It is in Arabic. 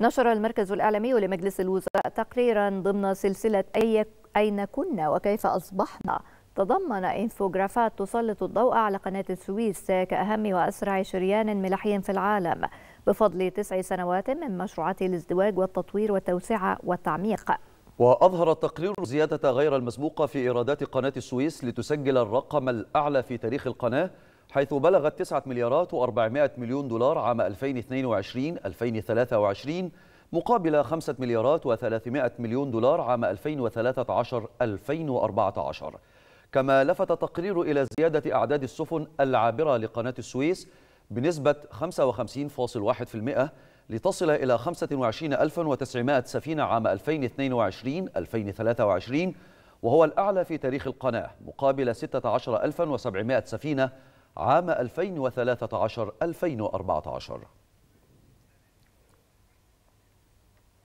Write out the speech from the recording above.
نشر المركز الإعلامي لمجلس الوزراء تقريرا ضمن سلسلة أي أين كنا وكيف أصبحنا تضمن إنفوغرافات تسلط الضوء على قناة السويس كأهم وأسرع شريان ملحي في العالم بفضل تسع سنوات من مشروعات الازدواج والتطوير والتوسعة والتعميق وأظهر التقرير زيادة غير المسبوقة في إيرادات قناة السويس لتسجل الرقم الأعلى في تاريخ القناة حيث بلغت 9 مليارات و400 مليون دولار عام 2022-2023 مقابل 5 مليارات و300 مليون دولار عام 2013-2014 كما لفت التقرير إلى زيادة أعداد السفن العابرة لقناة السويس بنسبة 55.1% لتصل إلى 25900 سفينة عام 2022-2023 وهو الأعلى في تاريخ القناة مقابل 16700 سفينة عام 2013-2014